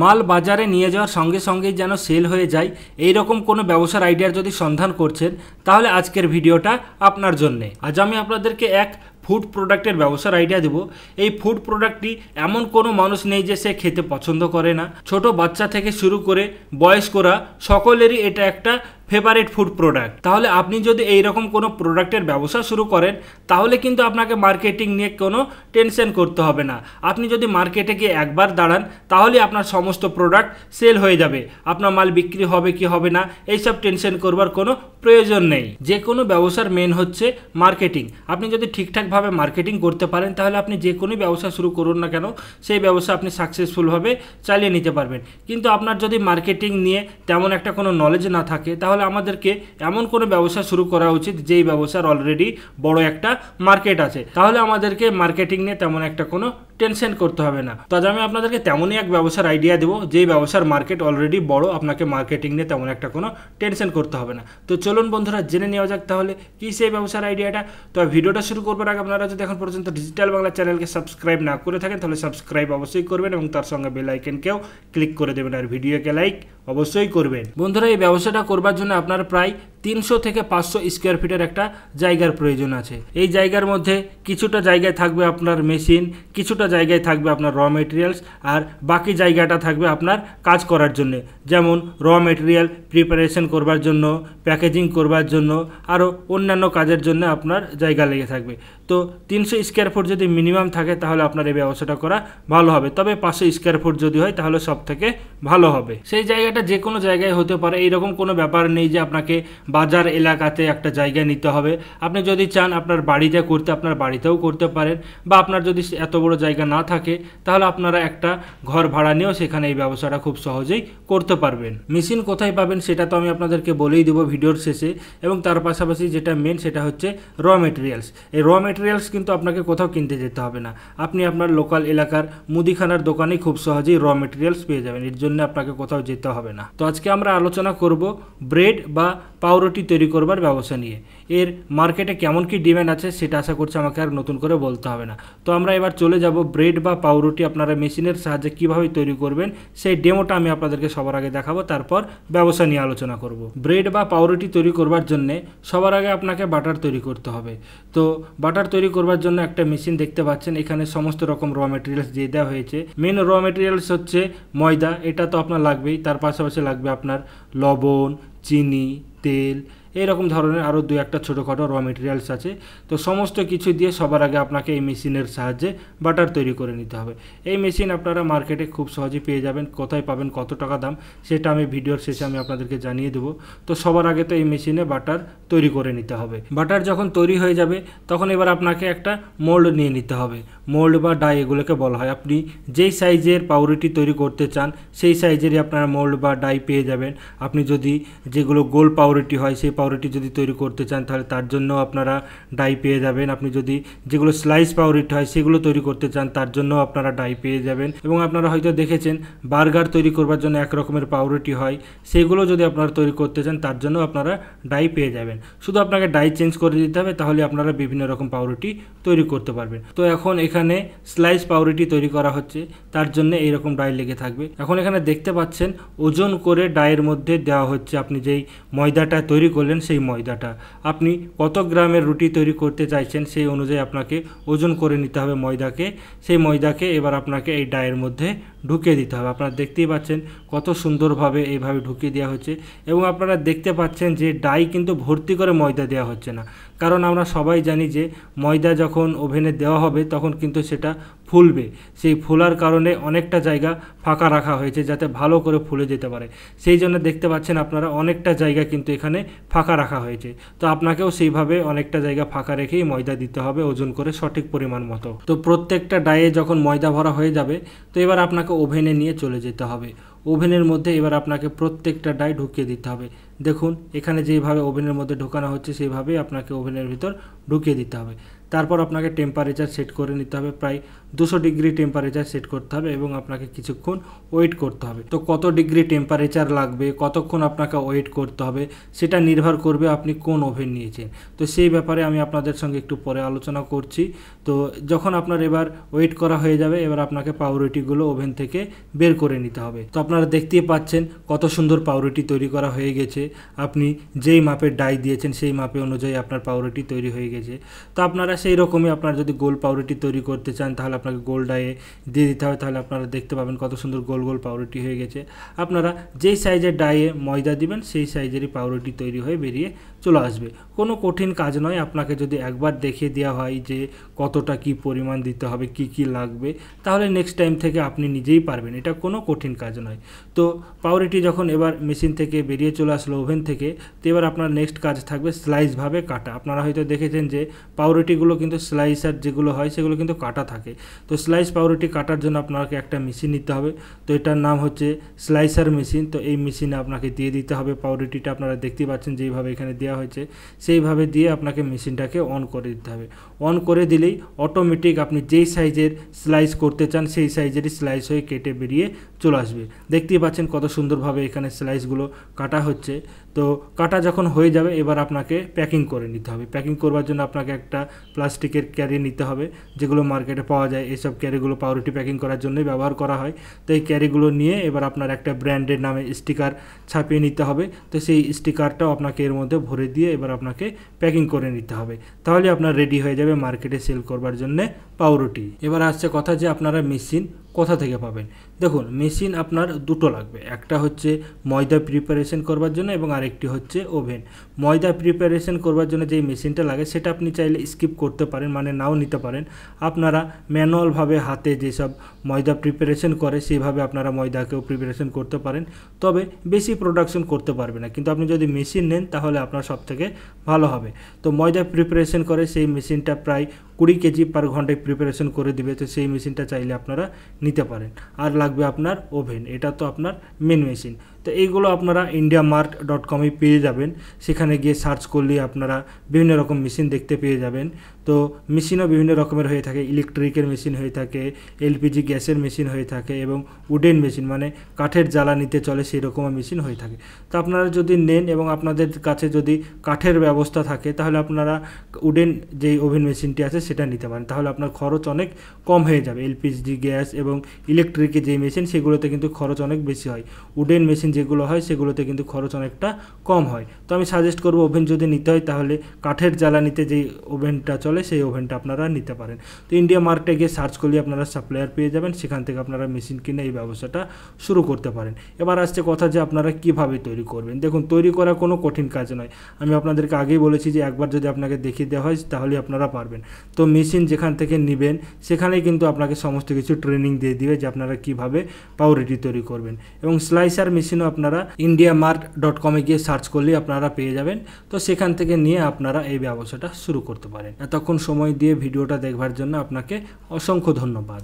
মাল বাজারে নিয়ে যাওয়ার সঙ্গে সঙ্গেই যেন সেল হয়ে যায় এই রকম কোনো ব্যবসার আইডিয়ার যদি সন্ধান করছেন তাহলে আজকের ভিডিওটা আপনার জন্যে আজ আমি আপনাদেরকে এক ফুড প্রোডাক্টের ব্যবসার আইডিয়া দেবো এই ফুড প্রোডাক্টটি এমন কোনো মানুষ নেই যে সে খেতে পছন্দ করে না ছোট বাচ্চা থেকে শুরু করে বয়স্করা সকলেরই এটা একটা ফেভারিট ফুড প্রোডাক্ট তাহলে আপনি যদি এই রকম কোনো প্রোডাক্টের ব্যবসা শুরু করেন তাহলে কিন্তু আপনাকে মার্কেটিং নিয়ে কোনো টেনশন করতে হবে না আপনি যদি মার্কেটে গিয়ে একবার দাঁড়ান তাহলে আপনার সমস্ত প্রোডাক্ট সেল হয়ে যাবে আপনার মাল বিক্রি হবে কি হবে না এইসব টেনশন করবার কোনো প্রয়োজন নেই যে কোনো ব্যবসার মেন হচ্ছে মার্কেটিং আপনি যদি ঠিকঠাক ভাবে মার্কেটিং করতে পারেন তাহলে আপনি যে কোনো ব্যবসা শুরু করুন না কেন সেই ব্যবসা আপনি সাকসেসফুলভাবে চালিয়ে নিতে পারবেন কিন্তু আপনার যদি মার্কেটিং নিয়ে তেমন একটা কোনো নলেজ না থাকে তাহলে আমাদেরকে এমন কোনো ব্যবসা শুরু করা উচিত যেই ব্যবসার অলরেডি বড় একটা মার্কেট আছে তাহলে আমাদেরকে মার্কেটিং নিয়ে তেমন একটা কোনো টেনশন করতে হবে না তো আজ আমি আপনাদেরকে তেমনই এক ব্যবসার আইডিয়া দেবো যেই ব্যবসার মার্কেট অলরেডি বড় আপনাকে মার্কেটিং নিয়ে তেমন একটা কোনো টেনশন করতে হবে না তো চলুন বন্ধুরা জেনে নেওয়া যাক তাহলে কি সেই ব্যবসার আইডিয়াটা তো ভিডিওটা শুরু করবার আগে আপনারা যদি এখন পর্যন্ত ডিজিটাল বাংলা চ্যানেলকে সাবস্ক্রাইব না করে থাকেন তাহলে সাবস্ক্রাইব অবশ্যই করবেন এবং তার সঙ্গে বেলাইকেনকেও ক্লিক করে দেবেন আর ভিডিওকে লাইক অবশ্যই করবেন বন্ধুরা এই ব্যবসাটা করবার জন্য আপনার প্রায় তিনশো থেকে পাঁচশো স্কোয়ার ফিটের একটা জায়গার প্রয়োজন আছে এই জায়গার মধ্যে কিছুটা জায়গায় থাকবে আপনার মেশিন কিছুটা জায়গায় থাকবে আপনার র মেটেরিয়ালস আর বাকি জায়গাটা থাকবে আপনার কাজ করার জন্য যেমন র মেটেরিয়াল প্রিপারেশন করবার জন্য প্যাকেজিং করবার জন্য আরও অন্যান্য কাজের জন্য আপনার জায়গা লেগে থাকবে তো তিনশো স্কোয়ার ফুট যদি মিনিমাম থাকে তাহলে আপনার এই ব্যবসাটা করা ভালো হবে তবে পাঁচশো স্কোয়ার ফুট যদি হয় তাহলে সব থেকে ভালো হবে সেই জায়গাটা যে কোনো জায়গায় হতে পারে এইরকম কোনো ব্যাপার নেই যে আপনাকে বাজার এলাকাতে একটা জায়গা নিতে হবে আপনি যদি চান আপনার বাড়িতে করতে আপনার বাড়িতেও করতে পারেন বা আপনার যদি এত বড় জায়গা না থাকে তাহলে আপনারা একটা ঘর ভাড়া নিয়েও সেখানে এই ব্যবসাটা খুব সহজেই করতে পারবেন মেশিন কোথায় পাবেন সেটা তো আমি আপনাদেরকে বলেই দেবো ভিডিওর শেষে এবং তার পাশাপাশি যেটা মেন সেটা হচ্ছে র মেটেরিয়ালস এই র ম্যাটেরিয়ালস কিন্তু আপনাকে কোথাও কিনতে যেতে হবে না আপনি আপনার লোকাল এলাকার মুদিখানার দোকানে খুব সহজেই র ম্যাটেরিয়ালস পেয়ে যাবেন এর জন্য আপনাকে কোথাও যেতে হবে না তো আজকে আমরা আলোচনা করব ব্রেড বা পাউরুটি তৈরি করবার ব্যবসা নিয়ে এর মার্কেটে কেমন কি ডিম্যান্ড আছে সেটা আশা করছি আমাকে আর নতুন করে বলতে হবে না তো আমরা এবার চলে যাব ব্রেড বা পাউরুটি আপনারা মেশিনের সাহায্যে কীভাবে তৈরি করবেন সেই ডেমোটা আমি আপনাদেরকে সবার আগে দেখাবো তারপর ব্যবসা নিয়ে আলোচনা করব ব্রেড বা পাউরুটি তৈরি করবার জন্যে সবার আগে আপনাকে বাটার তৈরি করতে হবে তো বাটার তৈরি করবার জন্য একটা মেশিন দেখতে পাচ্ছেন এখানে সমস্ত রকম র মেটেরিয়ালস দিয়ে দেওয়া হয়েছে মেন র মেটেরিয়ালস হচ্ছে ময়দা এটা তো আপনার লাগবেই তার পাশাপাশি লাগবে আপনার লবণ চিনি তেল এরকম ধরনের আরও দু একটা ছোটোখাটো র মেটেরিয়ালস আছে তো সমস্ত কিছু দিয়ে সবার আগে আপনাকে এই মেশিনের সাহায্যে বাটার তৈরি করে নিতে হবে এই মেশিন আপনারা মার্কেটে খুব সহজে পেয়ে যাবেন কোথায় পাবেন কত টাকা দাম সেটা আমি ভিডিওর শেষে আমি আপনাদেরকে জানিয়ে দেবো তো সবার আগে তো এই মেশিনে বাটার তৈরি করে নিতে হবে বাটার যখন তৈরি হয়ে যাবে তখন এবার আপনাকে একটা মোল্ড নিয়ে নিতে হবে মোল্ড বা ডাই এগুলোকে বলা হয় আপনি যেই সাইজের পাউরুটি তৈরি করতে চান সেই সাইজেরই আপনারা মোল্ড বা ডাই পেয়ে যাবেন আপনি যদি যেগুলো গোল পাউরুটি হয় সেই পাউরুটি যদি তৈরি করতে চান তাহলে তার জন্য আপনারা ডাই পেয়ে যাবেন আপনি যদি যেগুলো স্লাইস পাউরুটি হয় সেগুলো তৈরি করতে চান তার জন্য আপনারা ডাই পেয়ে যাবেন এবং আপনারা হয়তো দেখেছেন বার্গার তৈরি করবার জন্য এক রকমের পাউরুটি হয় সেগুলো যদি আপনারা তৈরি করতে চান তার জন্য আপনারা ডাই পেয়ে যাবেন শুধু আপনাকে ডাই চেঞ্জ করে দিতে হবে তাহলে আপনারা বিভিন্ন রকম পাউরুটি তৈরি করতে পারবেন তো এখন এখানে স্লাইস পাউরুটি তৈরি করা হচ্ছে তার জন্য এইরকম ডাই লেগে থাকবে এখন এখানে দেখতে পাচ্ছেন ওজন করে ডায়ের মধ্যে দেওয়া হচ্ছে আপনি যেই ময়দাটা তৈরি করলেন করবেন সেই ময়দাটা আপনি কত গ্রামের রুটি তৈরি করতে চাইছেন সেই অনুযায়ী আপনাকে ওজন করে নিতে হবে ময়দাকে সেই ময়দাকে এবার আপনাকে এই ডায়ের মধ্যে ঢুকিয়ে দিতে হবে আপনারা দেখতেই পাচ্ছেন কত সুন্দরভাবে এইভাবে ঢুকিয়ে দেওয়া হচ্ছে এবং আপনারা দেখতে পাচ্ছেন যে ডাই কিন্তু ভর্তি করে ময়দা দেওয়া হচ্ছে না কারণ আমরা সবাই জানি যে ময়দা যখন ওভেনে দেওয়া হবে তখন কিন্তু সেটা ফুলবে সেই ফোলার কারণে অনেকটা জায়গা ফাঁকা রাখা হয়েছে যাতে ভালো করে ফুলে যেতে পারে সেই জন্য দেখতে পাচ্ছেন আপনারা অনেকটা জায়গা কিন্তু এখানে ফাঁকা রাখা হয়েছে তো আপনাকেও সেইভাবে অনেকটা জায়গা ফাঁকা রেখেই ময়দা দিতে হবে ওজন করে সঠিক পরিমাণ মতো তো প্রত্যেকটা ডায়ে যখন ময়দা ভরা হয়ে যাবে তো এবার আপনাকে ওভেনে নিয়ে চলে যেতে হবে ওভেনের মধ্যে এবার আপনাকে প্রত্যেকটা ডাই ঢুকিয়ে দিতে হবে দেখুন এখানে যেভাবে ওভেনের মধ্যে ঢোকানো হচ্ছে সেইভাবে আপনাকে ওভেনের ভিতর ঢুকিয়ে দিতে হবে তারপর আপনাকে টেম্পারেচার সেট করে নিতে হবে প্রায় দুশো ডিগ্রি টেম্পারেচার সেট করতে হবে এবং আপনাকে কিছুক্ষণ ওয়েট করতে হবে তো কত ডিগ্রি টেম্পারেচার লাগবে কতক্ষণ আপনাকে ওয়েট করতে হবে সেটা নির্ভর করবে আপনি কোন ওভেন নিয়েছেন তো সেই ব্যাপারে আমি আপনাদের সঙ্গে একটু পরে আলোচনা করছি তো যখন আপনার এবার ওয়েট করা হয়ে যাবে এবার আপনাকে পাউরুটিগুলো ওভেন থেকে বের করে নিতে হবে তো আপনারা দেখতেই পাচ্ছেন কত সুন্দর পাউরুটি তৈরি করা হয়ে গেছে আপনি যেই মাপের ডাই দিয়েছেন সেই মাপে অনুযায়ী আপনার পাউরুটি তৈরি হয়ে গেছে তো আপনারা সেই রকমই আপনারা যদি গোল পাউরুটি তৈরি করতে চান তাহলে আপনাকে গোল ডায়ে দিয়ে দিতে হবে তাহলে আপনারা দেখতে পাবেন কত সুন্দর গোল গোল পাউরুটি হয়ে গেছে আপনারা যেই সাইজের ডায়ে ময়দা দিবেন সেই সাইজেরই পাউরুটি তৈরি হয়ে বেরিয়ে চলে আসবে কোনো কঠিন কাজ নয় আপনাকে যদি একবার দেখিয়ে দেওয়া হয় যে কতটা কি পরিমাণ দিতে হবে কি কি লাগবে তাহলে নেক্সট টাইম থেকে আপনি নিজেই পারবেন এটা কোনো কঠিন কাজ নয় তো পাউরুটি যখন এবার মেশিন থেকে বেরিয়ে চলে আসলো ওভেন থেকে তো এবার আপনার নেক্সট কাজ থাকবে স্লাইসভাবে কাটা আপনারা হয়তো দেখেছেন যে পাউরুটিগুলো কিন্তু স্লাইসার যেগুলো হয় সেগুলো কিন্তু কাটা থাকে তো স্লাইস পাউরুটি কাটার জন্য আপনাকে একটা মেশিন নিতে হবে তো এটার নাম হচ্ছে স্লাইসার মেশিন তো এই মেশিনে আপনাকে দিয়ে দিতে হবে পাউরুটিটা আপনারা দেখতে পাচ্ছেন যেইভাবে এখানে দেওয়া হয়েছে সেইভাবে দিয়ে আপনাকে মেশিনটাকে অন করে দিতে হবে অন করে দিলেই অটোমেটিক আপনি যেই সাইজের স্লাইস করতে চান সেই সাইজেরই স্লাইস হয়ে কেটে বেরিয়ে চলে আসবে দেখতেই পাচ্ছেন কত সুন্দরভাবে এখানে স্লাইসগুলো কাটা হচ্ছে তো কাটা যখন হয়ে যাবে এবার আপনাকে প্যাকিং করে নিতে হবে প্যাকিং করবার জন্য আপনাকে একটা প্লাস্টিকের ক্যারি নিতে হবে যেগুলো মার্কেটে পাওয়া যায় এইসব ক্যারিগুলো পাউরুটি প্যাকিং করার জন্যই ব্যবহার করা হয় তো এই ক্যারিগুলো নিয়ে এবার আপনার একটা ব্র্যান্ডের নামে স্টিকার ছাপিয়ে নিতে হবে তো সেই স্টিকারটাও আপনাকে এর মধ্যে ভরে দিয়ে এবার আপনাকে প্যাকিং করে নিতে হবে তাহলে আপনার রেডি হয়ে যাবে মার্কেটে সেল করবার জন্যে পাউরুটি এবার আসছে কথা যে আপনারা মেশিন কোথা থেকে পাবেন দেখুন মেশিন আপনার দুটো লাগবে একটা হচ্ছে ময়দা প্রিপারেশন করবার জন্য এবং আরেকটি হচ্ছে ওভেন ময়দা প্রিপারেশন করবার জন্য যে মেশিনটা লাগে সেটা আপনি চাইলে স্কিপ করতে পারেন মানে নাও নিতে পারেন আপনারা ম্যানুয়ালভাবে হাতে যেসব ময়দা প্রিপারেশন করে সেইভাবে আপনারা ময়দাকেও প্রিপারেশন করতে পারেন তবে বেশি প্রোডাকশন করতে পারবে না কিন্তু আপনি যদি মেশিন নেন তাহলে আপনার সবথেকে ভালো হবে তো ময়দা প্রিপারেশন করে সেই মেশিনটা প্রায় কুড়ি কেজি পার ঘন্টায় প্রিপারেশন করে দিবে তো সেই মেশিনটা চাইলে আপনারা নিতে পারেন আর লাগবে আপনার ওভেন এটা তো আপনার মেন মেশিন তো এইগুলো আপনারা ইন্ডিয়া মার্ট ডট কমে পেয়ে যাবেন সেখানে গিয়ে সার্চ করলে আপনারা বিভিন্ন রকম মেশিন দেখতে পেয়ে যাবেন তো মেশিনও বিভিন্ন রকমের হয়ে থাকে ইলেকট্রিকের মেশিন হয়ে থাকে এলপিজি গ্যাসের মেশিন হয়ে থাকে এবং উডেন মেশিন মানে কাঠের জ্বালানিতে চলে সেই রকমও মেশিন হয়ে থাকে তো আপনারা যদি নেন এবং আপনাদের কাছে যদি কাঠের ব্যবস্থা থাকে তাহলে আপনারা উডেন যেই ওভেন মেশিনটি আছে সেটা নিতে পারেন তাহলে আপনার খরচ অনেক কম হয়ে যাবে এলপিজি গ্যাস এবং এবং ইলেকট্রিকের যে মেশিন সেগুলোতে কিন্তু খরচ অনেক বেশি হয় উডেন মেশিন যেগুলো হয় সেগুলোতে কিন্তু খরচ অনেকটা কম হয় তো আমি সাজেস্ট করব ওভেন যদি নিতে হয় তাহলে কাঠের জ্বালানিতে যেই ওভেনটা চলে সেই ওভেনটা আপনারা নিতে পারেন তো ইন্ডিয়া মার্কেটে গিয়ে সার্চ করলে আপনারা সাপ্লায়ার পেয়ে যাবেন সেখান থেকে আপনারা মেশিন কিনে এই ব্যবসাটা শুরু করতে পারেন এবার আসছে কথা যে আপনারা কিভাবে তৈরি করবেন দেখুন তৈরি করা কোনো কঠিন কাজ নয় আমি আপনাদেরকে আগেই বলেছি যে একবার যদি আপনাকে দেখিয়ে দেওয়া হয় তাহলে আপনারা পারবেন তো মেশিন যেখান থেকে নেবেন সেখানেই কিন্তু আপনাকে সমস্ত কিছু ট্রেনিং দিয়ে দিবে যে আপনারা কিভাবে পাউরুটি তৈরি করবেন এবং স্লাইসার মেশিনও আপনারা ইন্ডিয়া মার্ট ডট কমে গিয়ে সার্চ করলেই আপনারা পেয়ে যাবেন তো সেখান থেকে নিয়ে আপনারা এই ব্যবসাটা শুরু করতে পারেন এতক্ষণ সময় দিয়ে ভিডিওটা দেখবার জন্য আপনাকে অসংখ্য ধন্যবাদ